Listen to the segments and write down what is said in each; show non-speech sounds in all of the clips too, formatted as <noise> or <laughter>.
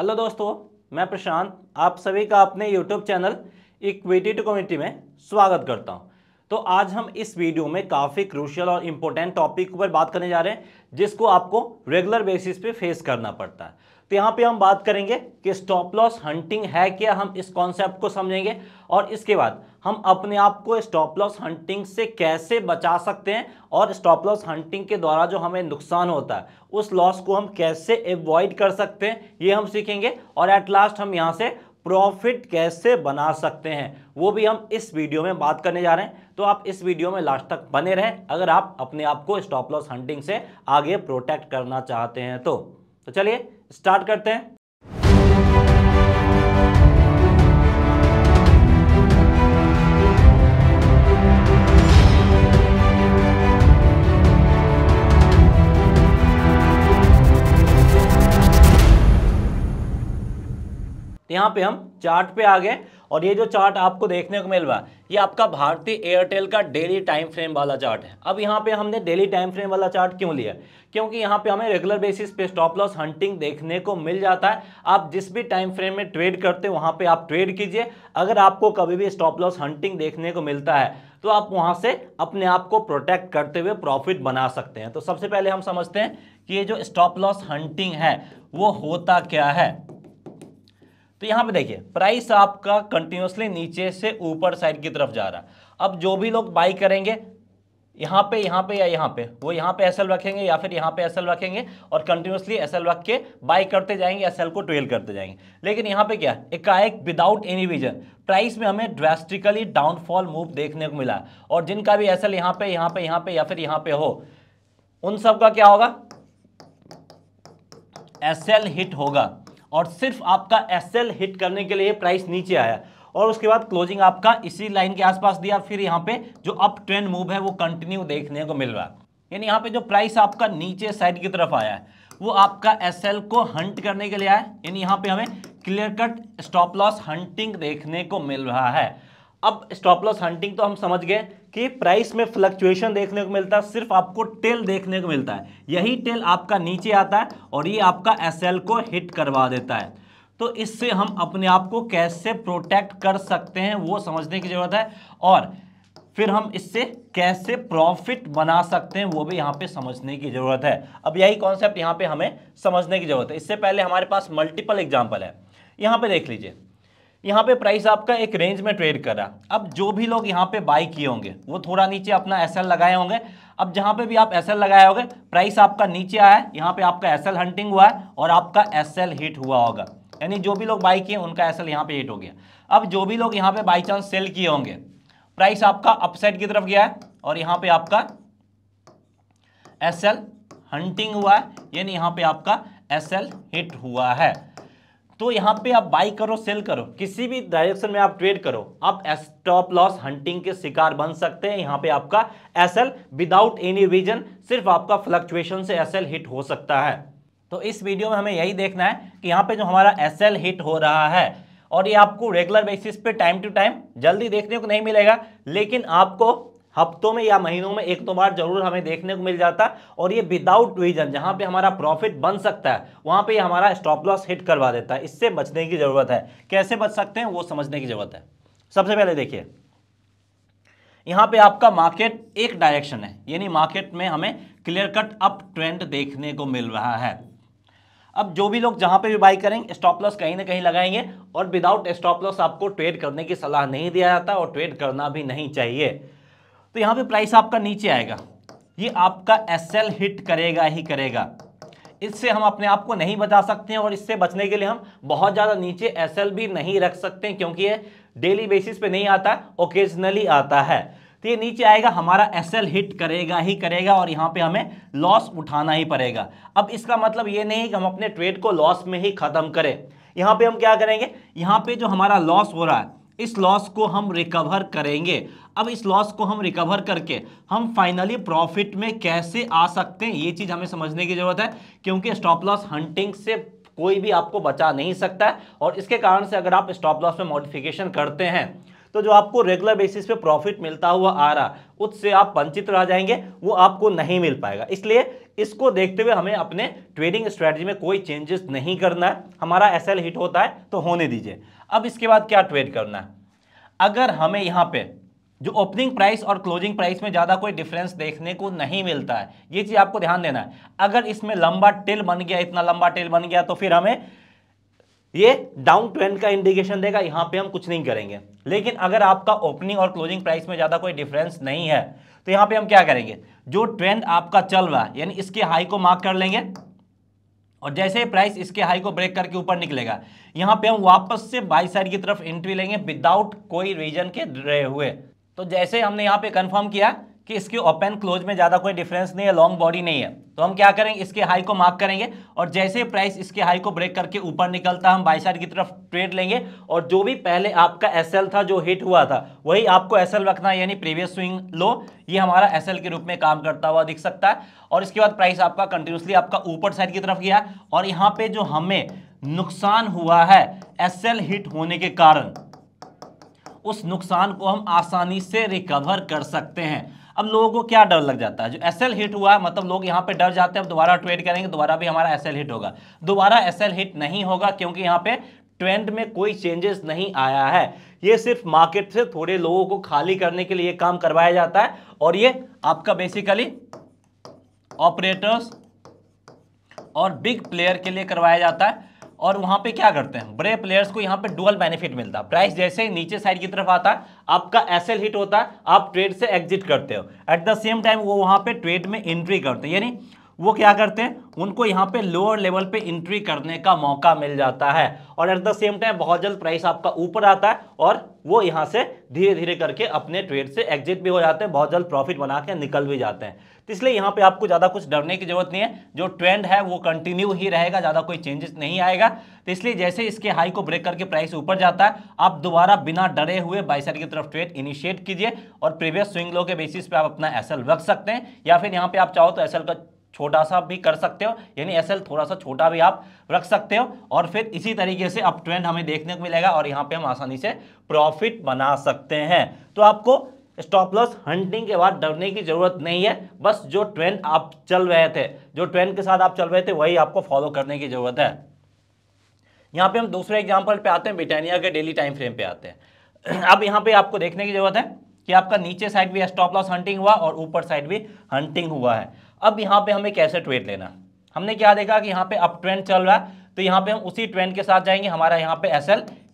hello दोस्तों मैं प्रशांत आप सभी का अपने YouTube channel Equity to Community में स्वागत करता हूं तो आज हम इस वीडियो में काफ़ी क्रूशियल और इम्पोर्टेंट टॉपिक पर बात करने जा रहे हैं जिसको आपको रेगुलर बेसिस पे फेस करना पड़ता है तो यहाँ पे हम बात करेंगे कि स्टॉप लॉस हंटिंग है क्या हम इस कॉन्सेप्ट को समझेंगे और इसके बाद हम अपने आप को स्टॉप लॉस हंटिंग से कैसे बचा सकते हैं और स्टॉप लॉस हंटिंग के द्वारा जो हमें नुकसान होता है उस लॉस को हम कैसे एवॉइड कर सकते हैं ये हम सीखेंगे और एट लास्ट हम यहाँ से प्रॉफिट कैसे बना सकते हैं वो भी हम इस वीडियो में बात करने जा रहे हैं तो आप इस वीडियो में लास्ट तक बने रहें अगर आप अपने आप को स्टॉप लॉस हंटिंग से आगे प्रोटेक्ट करना चाहते हैं तो, तो चलिए स्टार्ट करते हैं तो यहाँ पे हम चार्ट पे आ गए और ये जो चार्ट आपको देखने को मिल रहा है ये आपका भारतीय एयरटेल का डेली टाइम फ्रेम वाला चार्ट है अब यहाँ पे हमने डेली टाइम फ्रेम वाला चार्ट क्यों लिया क्योंकि यहाँ पे हमें रेगुलर बेसिस पे स्टॉप लॉस हंटिंग देखने को मिल जाता है आप जिस भी टाइम फ्रेम में ट्रेड करते हो वहाँ पे आप ट्रेड कीजिए अगर आपको कभी भी स्टॉप लॉस हंटिंग देखने को मिलता है तो आप वहाँ से अपने आप को प्रोटेक्ट करते हुए प्रॉफिट बना सकते हैं तो सबसे पहले हम समझते हैं कि ये जो स्टॉप लॉस हंटिंग है वो होता क्या है तो यहां पे देखिए प्राइस आपका कंटिन्यूसली नीचे से ऊपर साइड की तरफ जा रहा है अब जो भी लोग बाई करेंगे यहां पे यहां पे या यहां पे वो यहां पे एसएल रखेंगे या फिर यहां पे एसएल रखेंगे और कंटिन्यूसली एसएल रख के बाई करते जाएंगे एसएल को ट्वेल करते जाएंगे लेकिन यहां पे क्या एकाएक विदाउट एनी विजन प्राइस में हमें ड्रेस्टिकली डाउनफॉल मूव देखने को मिला और जिनका भी एसएल यहां पे यहां पे यहां पे या फिर यहां पे हो उन सब का क्या होगा एसएल हिट होगा और सिर्फ आपका एस हिट करने के लिए प्राइस नीचे आया और उसके बाद क्लोजिंग आपका इसी लाइन के आसपास दिया फिर यहाँ पे जो अप ट्रेंड मूव है वो कंटिन्यू देखने को मिल रहा है यानी यहाँ पे जो प्राइस आपका नीचे साइड की तरफ आया है वो आपका एस को हंट करने के लिए आया यानी यहाँ पे हमें clear cut stop loss hunting देखने को मिल रहा है अब स्टॉप लॉस हंटिंग तो हम समझ गए कि प्राइस में फ्लक्चुएशन देखने को मिलता है सिर्फ आपको टेल देखने को मिलता है यही टेल आपका नीचे आता है और ये आपका एस को हिट करवा देता है तो इससे हम अपने आप को कैसे प्रोटेक्ट कर सकते हैं वो समझने की ज़रूरत है और फिर हम इससे कैसे प्रॉफिट बना सकते हैं वो भी यहाँ पे समझने की ज़रूरत है अब यही कॉन्सेप्ट यहाँ पे हमें समझने की ज़रूरत है इससे पहले हमारे पास मल्टीपल एग्जाम्पल है यहाँ पे देख लीजिए यहाँ पे प्राइस आपका एक रेंज में ट्रेड कर रहा अब जो भी लोग यहाँ पे बाई किए होंगे वो थोड़ा नीचे अपना एसएल लगाए होंगे अब जहाँ पे भी आप एसएल लगाए होंगे प्राइस आपका नीचे आया है यहाँ पे आपका एसएल हंटिंग हुआ है और आपका एसएल हिट हुआ होगा यानी जो भी लोग बाई किए उनका एसएल यहाँ पे हिट हो गया अब जो भी लोग यहाँ पे बाई चांस सेल किए होंगे प्राइस आपका अपसाइड की तरफ गया है और यहाँ पे आपका एस हंटिंग हुआ है यानी यहाँ पे आपका एस हिट हुआ है तो यहाँ पे आप बाई करो सेल करो किसी भी डायरेक्शन में आप ट्रेड करो आप स्टॉप लॉस हंटिंग के शिकार बन सकते हैं यहाँ पे आपका एसएल विदाउट एनी रीजन सिर्फ आपका फ्लक्चुएशन से एसएल हिट हो सकता है तो इस वीडियो में हमें यही देखना है कि यहाँ पे जो हमारा एसएल हिट हो रहा है और ये आपको रेगुलर बेसिस पे टाइम टू टाइम जल्दी देखने को नहीं मिलेगा लेकिन आपको हफ्तों में या महीनों में एक दो तो बार जरूर हमें देखने को मिल जाता है और ये विदाउट रीजन जहाँ पे हमारा प्रॉफिट बन सकता है वहाँ पे हमारा स्टॉप लॉस हिट करवा देता है इससे बचने की ज़रूरत है कैसे बच सकते हैं वो समझने की ज़रूरत है सबसे पहले देखिए यहाँ पे आपका मार्केट एक डायरेक्शन है यानी मार्केट में हमें क्लियर कट अप ट्रेंड देखने को मिल रहा है अब जो भी लोग जहां पे भी बाई करेंगे स्टॉप लॉस कहीं ना कहीं लगाएंगे और विदाउट स्टॉप लॉस आपको ट्रेड करने की सलाह नहीं दिया जाता और ट्रेड करना भी नहीं चाहिए तो यहाँ पे प्राइस आपका नीचे आएगा ये आपका एस हिट करेगा ही करेगा इससे हम अपने आप को नहीं बचा सकते हैं और इससे बचने के लिए हम बहुत ज़्यादा नीचे एस भी नहीं रख सकते क्योंकि ये डेली बेसिस पे नहीं आता ओकेजनली आता है तो ये नीचे आएगा हमारा एस हिट करेगा ही करेगा और यहाँ पे हमें लॉस उठाना ही पड़ेगा अब इसका मतलब ये नहीं कि हम अपने ट्रेड को लॉस में ही ख़त्म करें यहाँ पे हम क्या करेंगे यहाँ पे जो हमारा लॉस हो रहा है इस लॉस को हम रिकवर करेंगे अब इस लॉस को हम रिकवर करके हम फाइनली प्रॉफिट में कैसे आ सकते हैं ये चीज़ हमें समझने की ज़रूरत है क्योंकि स्टॉप लॉस हंटिंग से कोई भी आपको बचा नहीं सकता है और इसके कारण से अगर आप स्टॉप लॉस में मॉडिफिकेशन करते हैं तो जो आपको रेगुलर बेसिस पे प्रॉफिट मिलता हुआ आ रहा उससे आप वंचित रह जाएंगे वो आपको नहीं मिल पाएगा इसलिए इसको देखते हुए हमें अपने ट्रेडिंग स्ट्रेटजी में कोई चेंजेस नहीं करना है हमारा एस हिट होता है तो होने दीजिए अब इसके बाद क्या ट्रेड करना है अगर हमें यहाँ पर जो ओपनिंग प्राइस और क्लोजिंग प्राइस में ज़्यादा कोई डिफरेंस देखने को नहीं मिलता है ये चीज़ आपको ध्यान देना है अगर इसमें लंबा टेल बन गया इतना लंबा टेल बन गया तो फिर हमें ये डाउन ट्रेंड का इंडिकेशन देगा यहां पे हम कुछ नहीं करेंगे लेकिन अगर आपका ओपनिंग और क्लोजिंग प्राइस में ज़्यादा कोई डिफरेंस नहीं है तो यहां पे हम क्या करेंगे जो ट्रेंड आपका चल रहा है यानी इसके हाई को मार्क कर लेंगे और जैसे ही प्राइस इसके हाई को ब्रेक करके ऊपर निकलेगा यहां पर हम वापस से बाई साइड की तरफ एंट्री लेंगे विदाउट कोई रीजन के रहे हुए तो जैसे हमने यहां पर कंफर्म किया कि इसकी ओपन क्लोज में ज़्यादा कोई डिफरेंस नहीं है लॉन्ग बॉडी नहीं है तो हम क्या करेंगे इसके हाई को मार्क करेंगे और जैसे प्राइस इसके हाई को ब्रेक करके ऊपर निकलता हम बाई साइड की तरफ ट्रेड लेंगे और जो भी पहले आपका एस था जो हिट हुआ था वही आपको एस रखना है यानी प्रीवियस स्विंग लो ये हमारा एस के रूप में काम करता हुआ दिख सकता है और इसके बाद प्राइस आपका कंटिन्यूसली आपका ऊपर साइड की तरफ गया और यहाँ पे जो हमें नुकसान हुआ है एस हिट होने के कारण उस नुकसान को हम आसानी से रिकवर कर सकते हैं अब लोगों को क्या डर लग जाता है जो एस हिट हुआ मतलब लोग यहाँ पे डर जाते हैं अब दोबारा ट्रेड करेंगे दोबारा भी हमारा एस हिट होगा दोबारा एस हिट नहीं होगा क्योंकि यहाँ पे ट्रेंड में कोई चेंजेस नहीं आया है ये सिर्फ मार्केट से थोड़े लोगों को खाली करने के लिए काम करवाया जाता है और ये आपका बेसिकली ऑपरेटर्स और बिग प्लेयर के लिए करवाया जाता है और वहां पे क्या करते हैं बड़े प्लेयर्स को यहाँ पे डुअल बेनिफिट मिलता है प्राइस जैसे नीचे साइड की तरफ आता है आपका एसएल हिट होता है आप ट्रेड से एग्जिट करते हो एट द सेम टाइम वो वहां पे ट्रेड में एंट्री करते हैं यानी वो क्या करते हैं उनको यहाँ पे लोअर लेवल पे इंट्री करने का मौका मिल जाता है और एट द सेम टाइम बहुत जल्द प्राइस आपका ऊपर आता है और वो यहाँ से धीरे धीरे करके अपने ट्रेड से एग्जिट भी हो जाते हैं बहुत जल्द प्रॉफिट बना के निकल भी जाते हैं तो इसलिए यहाँ पे आपको ज़्यादा कुछ डरने की जरूरत नहीं है जो ट्रेंड है वो कंटिन्यू ही रहेगा ज़्यादा कोई चेंजेस नहीं आएगा तो इसलिए जैसे इसके हाई को ब्रेक करके प्राइस ऊपर जाता है आप दोबारा बिना डरे हुए बाइसर की तरफ ट्रेड इनिशिएट कीजिए और प्रीवियस स्विंग लो के बेसिस पे आप अपना एसल रख सकते हैं या फिर यहाँ पे आप चाहो तो एसल का छोटा सा भी कर सकते हो यानी एस थोड़ा सा छोटा भी आप रख सकते हो और फिर इसी तरीके से अब ट्रेंड हमें देखने को मिलेगा और यहाँ पे हम आसानी से प्रॉफिट बना सकते हैं तो आपको स्टॉप लॉस हंटिंग के बाद डरने की जरूरत नहीं है बस जो ट्रेंड आप चल रहे थे जो ट्रेंड के साथ आप चल रहे थे वही आपको फॉलो करने की जरूरत है यहाँ पे हम दूसरे एग्जाम्पल पे आते हैं ब्रिटानिया के डेली टाइम फ्रेम पे आते हैं <clears throat> अब यहाँ पे आपको देखने की जरूरत है कि आपका नीचे साइड भी स्टॉप लॉस हंटिंग हुआ और ऊपर साइड भी हंटिंग हुआ है अब यहाँ पे हमें कैसे ट्रेड लेना हमने क्या देखा कि यहाँ पे अप ट्रेंड चल रहा है तो यहाँ पे हम उसी ट्रेंड के साथ जाएंगे हमारा यहाँ पे एस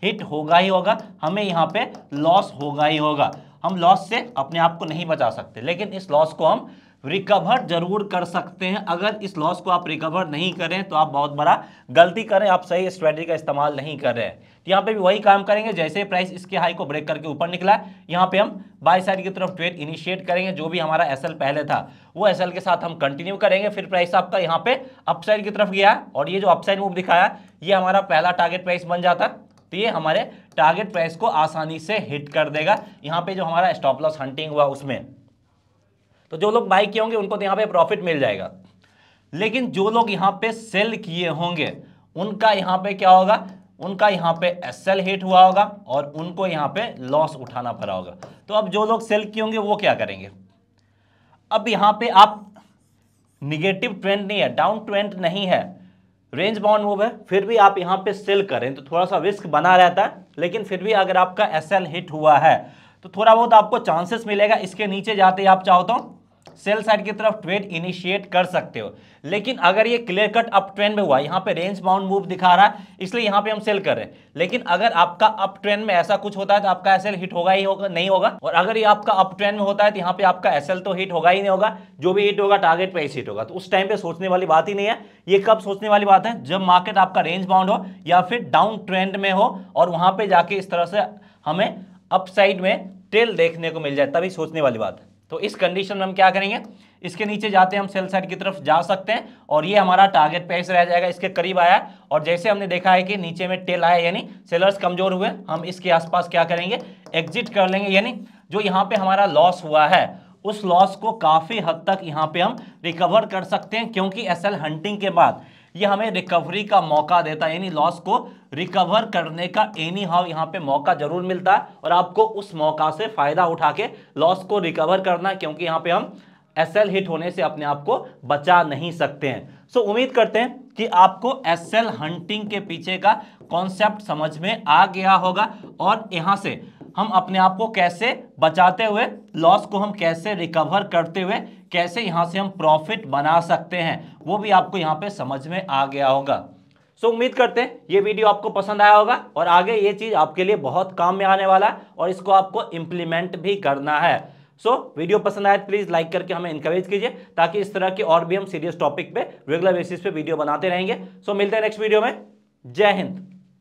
हिट होगा ही होगा हमें यहाँ पे लॉस होगा ही होगा हम लॉस से अपने आप को नहीं बचा सकते लेकिन इस लॉस को हम रिकवर जरूर कर सकते हैं अगर इस लॉस को आप रिकवर नहीं करें तो आप बहुत बड़ा गलती करें आप सही स्ट्रेटजी का इस्तेमाल नहीं कर रहे हैं तो यहाँ पे भी वही काम करेंगे जैसे प्राइस इसके हाई को ब्रेक करके ऊपर निकला यहाँ पे हम बाई साइड की तरफ ट्रेड इनिशिएट करेंगे जो भी हमारा एस पहले था वो एस के साथ हम कंटिन्यू करेंगे फिर प्राइस आपका यहाँ पे अपसाइड की तरफ गया और ये जो अपसाइड मूव दिखाया ये हमारा पहला टारगेट प्राइस बन जाता तो ये हमारे टारगेट प्राइस को आसानी से हिट कर देगा यहाँ पे जो हमारा स्टॉप लॉस हंटिंग हुआ उसमें तो जो लोग बाई किए होंगे उनको तो यहाँ पे प्रॉफिट मिल जाएगा लेकिन जो लोग यहाँ पे सेल किए होंगे उनका यहाँ पे क्या होगा उनका यहाँ पे एस एल हिट हुआ होगा और उनको यहाँ पे लॉस उठाना पड़ा होगा तो अब जो लोग सेल किए होंगे वो क्या करेंगे अब यहाँ पे आप निगेटिव ट्रेंड नहीं है डाउन ट्रेंड नहीं है रेंज बाउंड मूव है फिर भी आप यहाँ पे सेल करें तो थोड़ा सा रिस्क बना रहता है लेकिन फिर भी अगर आपका एस हिट हुआ है तो थोड़ा बहुत आपको चांसेस मिलेगा इसके नीचे जाते ही आप चाहो तो सेल साइड की तरफ ट्रेड इनिशिएट कर सकते हो लेकिन अगर ये क्लियर कट अप ट्रेंड में हुआ यहाँ पे रेंज बाउंड मूव दिखा रहा है इसलिए यहाँ पे हम सेल कर रहे हैं लेकिन अगर आपका अप ट्रेंड में ऐसा कुछ होता है तो आपका एस हिट होगा ही होगा नहीं होगा और अगर ये आपका अप ट्रेंड में होता है तो यहाँ पे आपका एस तो हिट होगा ही नहीं होगा जो भी हिट होगा टारगेट पे हिट होगा तो उस टाइम पे सोचने वाली बात ही नहीं है ये कब सोचने वाली बात है जब मार्केट आपका रेंज बाउंड हो या फिर डाउन ट्रेंड में हो और वहां पे जाके इस तरह से हमें अपसाइड में टेल देखने को मिल जाए तभी सोचने वाली बात है तो इस कंडीशन में हम क्या करेंगे इसके नीचे जाते हैं हम सेल साइड की तरफ जा सकते हैं और ये हमारा टारगेट प्राइस रह जाएगा इसके करीब आया और जैसे हमने देखा है कि नीचे में टेल आया यानी सेलर्स कमजोर हुए हम इसके आसपास क्या करेंगे एग्जिट कर लेंगे यानी जो यहाँ पे हमारा लॉस हुआ है उस लॉस को काफ़ी हद तक यहाँ पे हम रिकवर कर सकते हैं क्योंकि एस हंटिंग के बाद ये हमें रिकवरी का मौका देता है यानी लॉस को रिकवर करने का एनी हाउ यहाँ पे मौका जरूर मिलता है और आपको उस मौका से फायदा उठा के लॉस को रिकवर करना क्योंकि यहाँ पे हम एस एल हिट होने से अपने आप को बचा नहीं सकते हैं सो so, उम्मीद करते हैं कि आपको एस एल हंटिंग के पीछे का कॉन्सेप्ट समझ में आ गया होगा और यहाँ से हम अपने आप को कैसे बचाते हुए लॉस को हम कैसे रिकवर करते हुए कैसे यहाँ से हम प्रॉफिट बना सकते हैं वो भी आपको यहाँ पे समझ में आ गया होगा सो so, उम्मीद करते हैं ये वीडियो आपको पसंद आया होगा और आगे ये चीज़ आपके लिए बहुत काम में आने वाला है और इसको आपको इम्प्लीमेंट भी करना है सो so, वीडियो पसंद आए तो प्लीज़ लाइक करके हमें इंकरेज कीजिए ताकि इस तरह के और भी हम सीरियस टॉपिक पे रेगुलर बेसिस पे वीडियो बनाते रहेंगे सो so, मिलते हैं नेक्स्ट वीडियो में जय हिंद